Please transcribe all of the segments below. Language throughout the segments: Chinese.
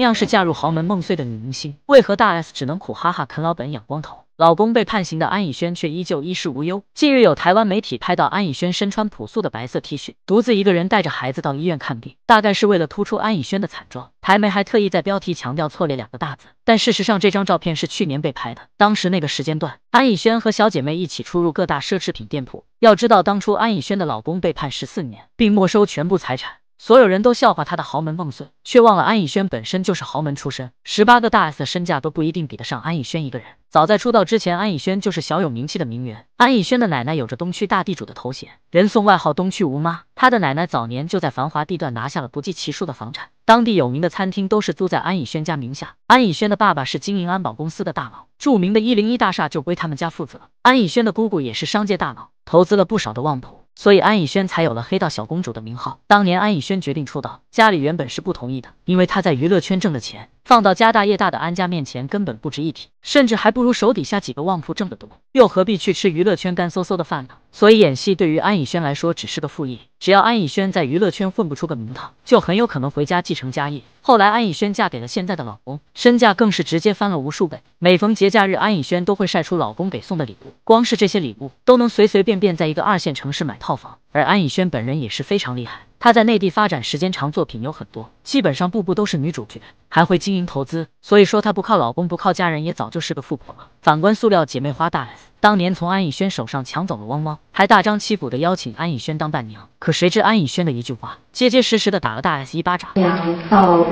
同样是嫁入豪门梦碎的女明星，为何大 S 只能苦哈哈啃老本养光头，老公被判刑的安以轩却依旧衣食无忧？近日有台湾媒体拍到安以轩身穿朴素的白色 T 恤，独自一个人带着孩子到医院看病，大概是为了突出安以轩的惨状。台媒还特意在标题强调错列两个大字，但事实上这张照片是去年被拍的，当时那个时间段，安以轩和小姐妹一起出入各大奢侈品店铺。要知道，当初安以轩的老公被判十四年，并没收全部财产。所有人都笑话他的豪门梦碎，却忘了安以轩本身就是豪门出身，十八个大 S 的身价都不一定比得上安以轩一个人。早在出道之前，安以轩就是小有名气的名媛。安以轩的奶奶有着东区大地主的头衔，人送外号东区吴妈。她的奶奶早年就在繁华地段拿下了不计其数的房产，当地有名的餐厅都是租在安以轩家名下。安以轩的爸爸是经营安保公司的大佬，著名的101大厦就归他们家负责。安以轩的姑姑也是商界大佬，投资了不少的旺铺。所以安以轩才有了黑道小公主的名号。当年安以轩决定出道。家里原本是不同意的，因为他在娱乐圈挣的钱，放到家大业大的安家面前根本不值一提，甚至还不如手底下几个旺铺挣的多，又何必去吃娱乐圈干嗖嗖的饭呢？所以演戏对于安以轩来说只是个副业，只要安以轩在娱乐圈混不出个名堂，就很有可能回家继承家业。后来安以轩嫁给了现在的老公，身价更是直接翻了无数倍。每逢节假日，安以轩都会晒出老公给送的礼物，光是这些礼物都能随随便便在一个二线城市买套房，而安以轩本人也是非常厉害。她在内地发展时间长，作品有很多，基本上部部都是女主角，还会经营投资，所以说她不靠老公，不靠家人，也早就是个富婆了。反观塑料姐妹花大 S，当年从安以轩手上抢走了汪汪，还大张旗鼓的邀请安以轩当伴娘，可谁知安以轩的一句话，结结实实的打了大 S 一巴掌。娘娘。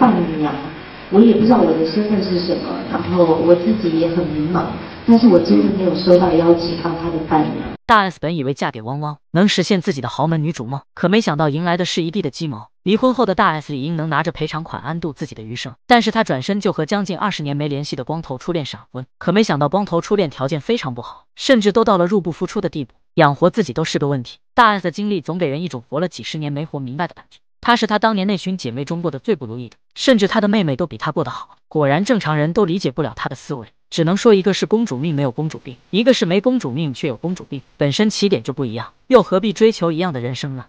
伴我也不知道我的身份是什么，然后我自己也很迷茫，但是我真的没有收到邀请当他的伴娘。大 S 本以为嫁给汪汪能实现自己的豪门女主梦，可没想到迎来的是一地的鸡毛。离婚后的大 S 理应能拿着赔偿款安度自己的余生，但是她转身就和将近二十年没联系的光头初恋闪婚，可没想到光头初恋条件非常不好，甚至都到了入不敷出的地步，养活自己都是个问题。大 S 的经历总给人一种活了几十年没活明白的感觉。她是她当年那群姐妹中过得最不如意的，甚至她的妹妹都比她过得好。果然，正常人都理解不了她的思维，只能说一个是公主命没有公主病，一个是没公主命却有公主病，本身起点就不一样，又何必追求一样的人生呢？